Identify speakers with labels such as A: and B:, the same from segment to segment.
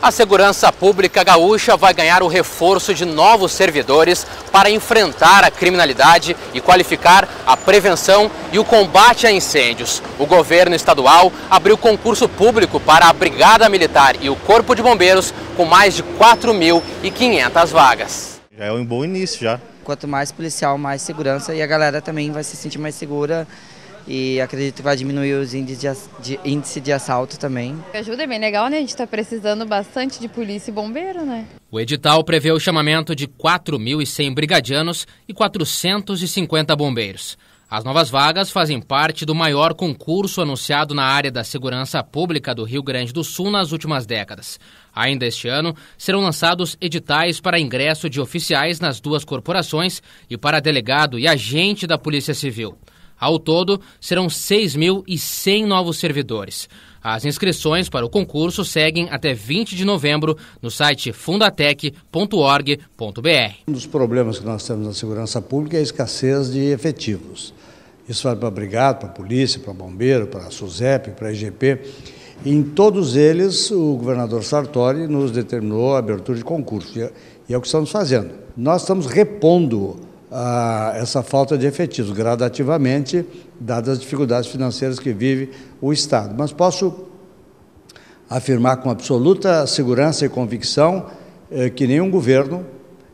A: A segurança pública gaúcha vai ganhar o reforço de novos servidores para enfrentar a criminalidade e qualificar a prevenção e o combate a incêndios. O governo estadual abriu concurso público para a Brigada Militar e o Corpo de Bombeiros com mais de 4.500 vagas. Já é um bom início já. Quanto mais policial, mais segurança e a galera também vai se sentir mais segura e acredito que vai diminuir os índices de, de, índice de assalto também.
B: Ajuda é bem legal, né? A gente está precisando bastante de polícia e bombeiro, né?
A: O edital prevê o chamamento de 4.100 brigadianos e 450 bombeiros. As novas vagas fazem parte do maior concurso anunciado na área da segurança pública do Rio Grande do Sul nas últimas décadas. Ainda este ano, serão lançados editais para ingresso de oficiais nas duas corporações e para delegado e agente da Polícia Civil. Ao todo, serão 6.100 novos servidores. As inscrições para o concurso seguem até 20 de novembro no site fundatec.org.br.
B: Um dos problemas que nós temos na segurança pública é a escassez de efetivos. Isso vale para brigado, para polícia, para bombeiro, para SUSEP, para IGP. em todos eles, o governador Sartori nos determinou a abertura de concurso. E é, é o que estamos fazendo. Nós estamos repondo essa falta de efetivos, gradativamente, dadas as dificuldades financeiras que vive o Estado. Mas posso afirmar com absoluta segurança e convicção eh, que nenhum governo,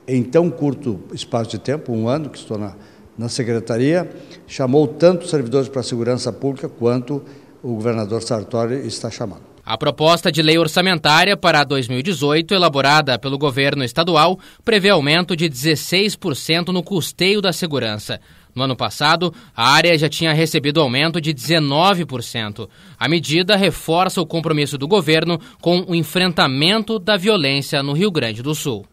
B: em tão curto espaço de tempo, um ano que estou na, na Secretaria, chamou tanto servidores para a segurança pública quanto o governador Sartori está chamando.
A: A proposta de lei orçamentária para 2018, elaborada pelo governo estadual, prevê aumento de 16% no custeio da segurança. No ano passado, a área já tinha recebido aumento de 19%. A medida reforça o compromisso do governo com o enfrentamento da violência no Rio Grande do Sul.